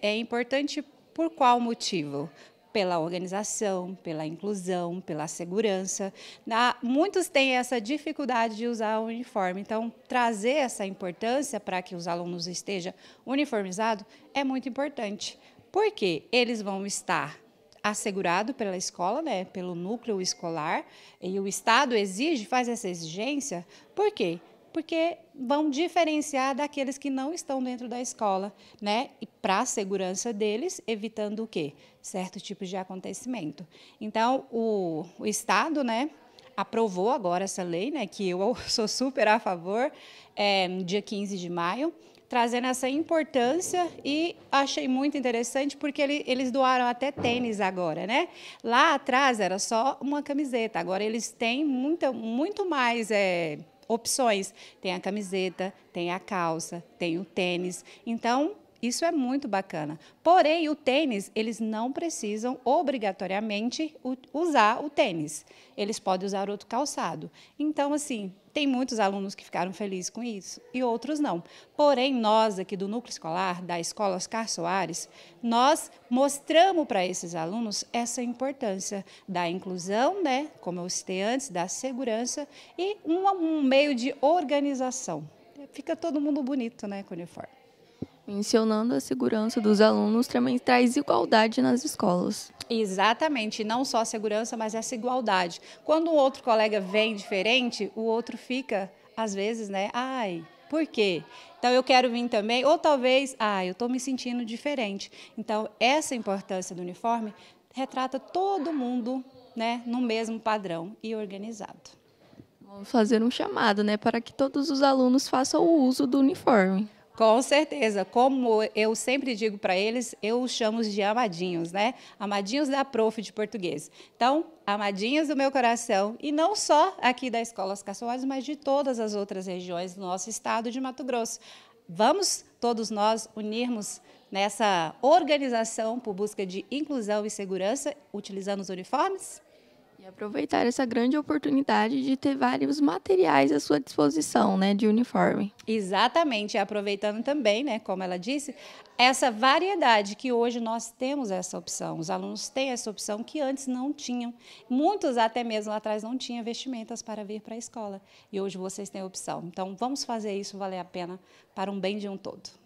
É importante por qual motivo? Pela organização, pela inclusão, pela segurança. muitos têm essa dificuldade de usar o uniforme, então trazer essa importância para que os alunos estejam uniformizados é muito importante, porque eles vão estar assegurado pela escola, né, pelo núcleo escolar, e o Estado exige, faz essa exigência, por quê? porque vão diferenciar daqueles que não estão dentro da escola, né? E para a segurança deles, evitando o quê? Certo tipo de acontecimento. Então, o, o Estado, né? Aprovou agora essa lei, né, que eu sou super a favor, é, dia 15 de maio, trazendo essa importância e achei muito interessante porque ele, eles doaram até tênis agora, né? Lá atrás era só uma camiseta, agora eles têm muita, muito mais é, opções. Tem a camiseta, tem a calça, tem o tênis. Então, isso é muito bacana. Porém, o tênis, eles não precisam obrigatoriamente usar o tênis. Eles podem usar outro calçado. Então, assim, tem muitos alunos que ficaram felizes com isso e outros não. Porém, nós aqui do núcleo escolar, da Escola Oscar Soares, nós mostramos para esses alunos essa importância da inclusão, né, como eu citei antes, da segurança e um, um meio de organização. Fica todo mundo bonito, né, com o uniforme. Mencionando a segurança dos alunos, também traz igualdade nas escolas. Exatamente, não só a segurança, mas essa igualdade. Quando um outro colega vem diferente, o outro fica, às vezes, né? Ai, por quê? Então eu quero vir também, ou talvez, ai, eu estou me sentindo diferente. Então essa importância do uniforme retrata todo mundo, né, no mesmo padrão e organizado. Vamos fazer um chamado, né, para que todos os alunos façam o uso do uniforme. Com certeza. Como eu sempre digo para eles, eu os chamo de amadinhos, né? Amadinhos da prof de português. Então, amadinhos do meu coração, e não só aqui da escolas Caçoares, mas de todas as outras regiões do nosso estado de Mato Grosso. Vamos todos nós unirmos nessa organização por busca de inclusão e segurança, utilizando os uniformes? aproveitar essa grande oportunidade de ter vários materiais à sua disposição, né, de uniforme. Exatamente, aproveitando também, né, como ela disse, essa variedade que hoje nós temos essa opção, os alunos têm essa opção que antes não tinham. Muitos até mesmo lá atrás não tinham vestimentas para vir para a escola e hoje vocês têm a opção. Então vamos fazer isso valer a pena para um bem de um todo.